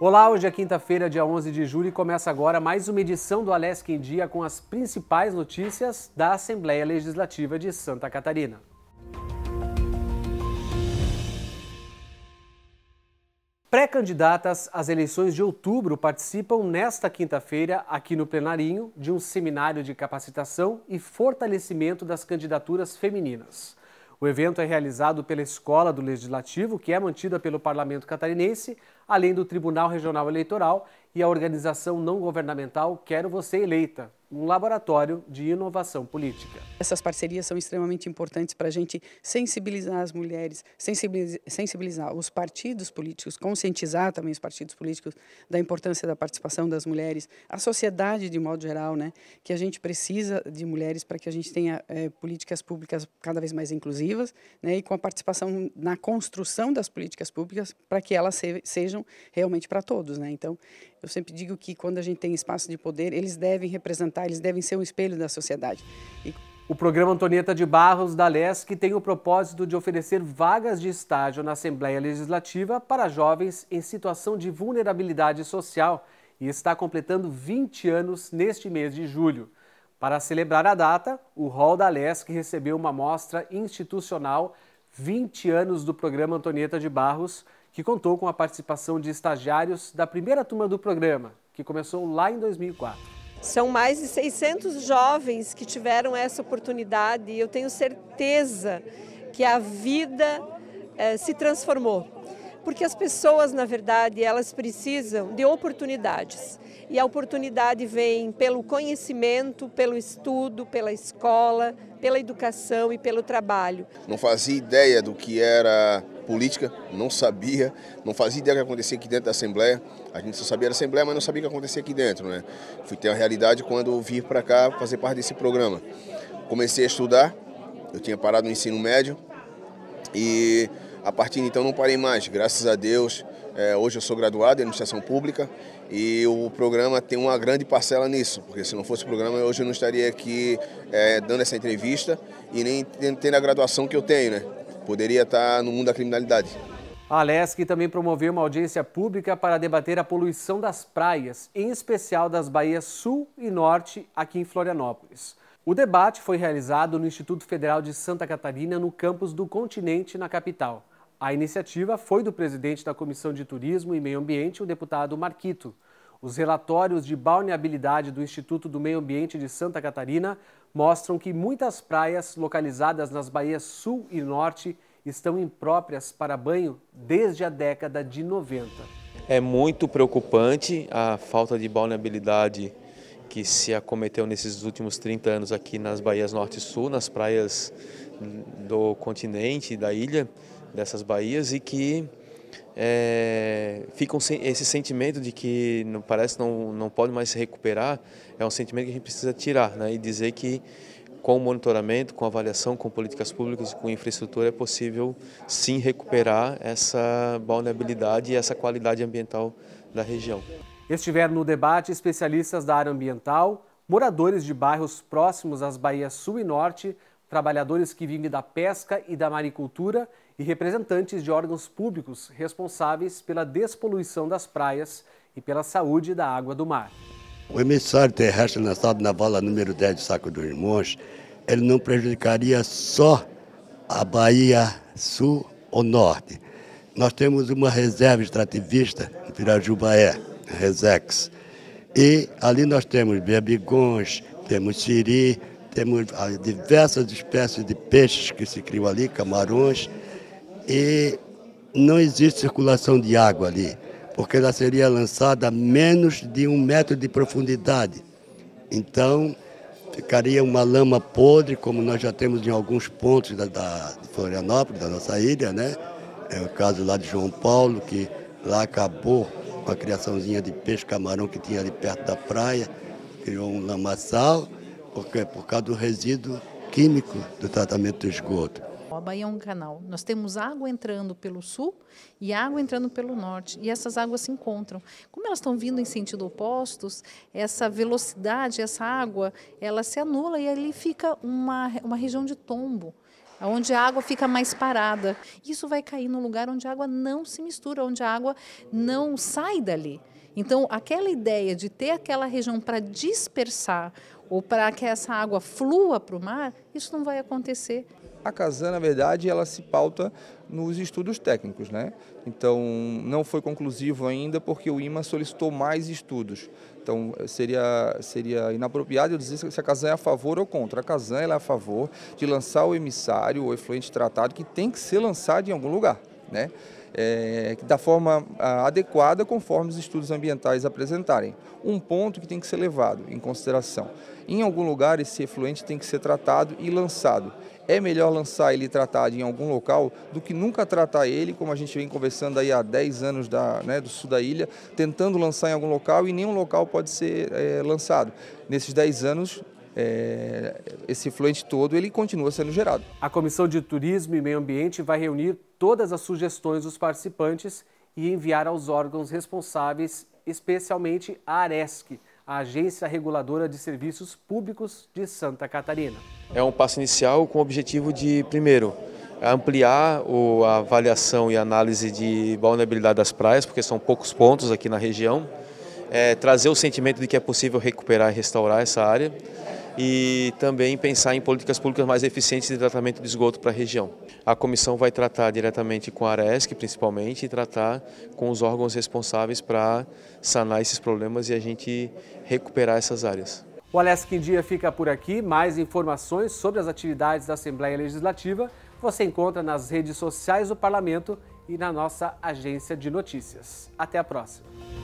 Olá, hoje é quinta-feira, dia 11 de julho e começa agora mais uma edição do Alesc em Dia com as principais notícias da Assembleia Legislativa de Santa Catarina. Pré-candidatas às eleições de outubro participam nesta quinta-feira, aqui no plenarinho, de um seminário de capacitação e fortalecimento das candidaturas femininas. O evento é realizado pela Escola do Legislativo, que é mantida pelo Parlamento Catarinense, além do Tribunal Regional Eleitoral e a organização não governamental Quero Você Eleita, um laboratório de inovação política. Essas parcerias são extremamente importantes para a gente sensibilizar as mulheres, sensibilizar, os partidos políticos, conscientizar também os partidos políticos da importância da participação das mulheres, a sociedade de modo geral, né, que a gente precisa de mulheres para que a gente tenha é, políticas públicas cada vez mais inclusivas né, e com a participação na construção das políticas públicas para que elas se, sejam realmente para todos. Né? Então, eu sempre digo que quando a gente tem espaço de poder, eles devem representar tá? Eles devem ser um espelho da sociedade. E... O programa Antonieta de Barros da LESC tem o propósito de oferecer vagas de estágio na Assembleia Legislativa para jovens em situação de vulnerabilidade social e está completando 20 anos neste mês de julho. Para celebrar a data, o Hall da LESC recebeu uma mostra institucional 20 anos do programa Antonieta de Barros, que contou com a participação de estagiários da primeira turma do programa, que começou lá em 2004. São mais de 600 jovens que tiveram essa oportunidade e eu tenho certeza que a vida eh, se transformou. Porque as pessoas, na verdade, elas precisam de oportunidades. E a oportunidade vem pelo conhecimento, pelo estudo, pela escola, pela educação e pelo trabalho. Não fazia ideia do que era política, não sabia, não fazia ideia do que acontecia aqui dentro da Assembleia. A gente só sabia da Assembleia, mas não sabia o que acontecia aqui dentro, né? Fui ter a realidade quando eu vim para cá fazer parte desse programa. Comecei a estudar, eu tinha parado no ensino médio e a partir de então não parei mais, graças a Deus. É, hoje eu sou graduado em administração pública e o programa tem uma grande parcela nisso, porque se não fosse o programa hoje eu não estaria aqui é, dando essa entrevista e nem tendo a graduação que eu tenho, né? poderia estar tá no mundo da criminalidade. A Alesc também promoveu uma audiência pública para debater a poluição das praias, em especial das baías Sul e Norte, aqui em Florianópolis. O debate foi realizado no Instituto Federal de Santa Catarina, no campus do Continente, na capital. A iniciativa foi do presidente da Comissão de Turismo e Meio Ambiente, o deputado Marquito. Os relatórios de balneabilidade do Instituto do Meio Ambiente de Santa Catarina mostram que muitas praias localizadas nas baías Sul e Norte estão impróprias para banho desde a década de 90. É muito preocupante a falta de balneabilidade que se acometeu nesses últimos 30 anos aqui nas baías Norte e Sul, nas praias do continente, da ilha, dessas baías e que é, ficam sem esse sentimento de que não parece não não pode mais se recuperar é um sentimento que a gente precisa tirar né, e dizer que com o monitoramento, com avaliação, com políticas públicas, com infraestrutura, é possível sim recuperar essa vulnerabilidade e essa qualidade ambiental da região. Estiveram no debate especialistas da área ambiental, moradores de bairros próximos às Bahias Sul e Norte, trabalhadores que vivem da pesca e da maricultura e representantes de órgãos públicos responsáveis pela despoluição das praias e pela saúde da água do mar. O emissário terrestre lançado na bala número 10 de Saco dos Irmãos, ele não prejudicaria só a Bahia Sul ou Norte. Nós temos uma reserva extrativista no Pirajubaé, Resex. E ali nós temos bebigões, temos siri, temos ah, diversas espécies de peixes que se criam ali, camarões, e não existe circulação de água ali, porque ela seria lançada a menos de um metro de profundidade. Então, ficaria uma lama podre, como nós já temos em alguns pontos da, da de Florianópolis, da nossa ilha, né? É o caso lá de João Paulo, que lá acabou com a criaçãozinha de peixe camarão que tinha ali perto da praia, criou um lamaçal por Por causa do resíduo químico do tratamento do esgoto. A Bahia é um canal. Nós temos água entrando pelo sul e água entrando pelo norte. E essas águas se encontram. Como elas estão vindo em sentido opostos, essa velocidade, essa água, ela se anula e ali fica uma, uma região de tombo onde a água fica mais parada. Isso vai cair no lugar onde a água não se mistura, onde a água não sai dali. Então, aquela ideia de ter aquela região para dispersar ou para que essa água flua para o mar, isso não vai acontecer. A Casan, na verdade, ela se pauta nos estudos técnicos, né? Então, não foi conclusivo ainda porque o IMA solicitou mais estudos. Então, seria, seria inapropriado eu dizer se a Casan é a favor ou contra. A Casan é a favor de lançar o emissário, o efluente tratado, que tem que ser lançado em algum lugar, né? é, da forma adequada conforme os estudos ambientais apresentarem. Um ponto que tem que ser levado em consideração. Em algum lugar esse efluente tem que ser tratado e lançado. É melhor lançar ele tratado em algum local do que nunca tratar ele, como a gente vem conversando aí há 10 anos da, né, do sul da ilha, tentando lançar em algum local e nenhum local pode ser é, lançado. Nesses 10 anos, é, esse fluente todo ele continua sendo gerado. A Comissão de Turismo e Meio Ambiente vai reunir todas as sugestões dos participantes e enviar aos órgãos responsáveis, especialmente a Aresc, a Agência Reguladora de Serviços Públicos de Santa Catarina. É um passo inicial com o objetivo de, primeiro, ampliar a avaliação e análise de balneabilidade das praias, porque são poucos pontos aqui na região, é, trazer o sentimento de que é possível recuperar e restaurar essa área e também pensar em políticas públicas mais eficientes de tratamento de esgoto para a região. A comissão vai tratar diretamente com a Aresc, principalmente, e tratar com os órgãos responsáveis para sanar esses problemas e a gente recuperar essas áreas. O Alesc em Dia fica por aqui. Mais informações sobre as atividades da Assembleia Legislativa você encontra nas redes sociais do Parlamento e na nossa agência de notícias. Até a próxima!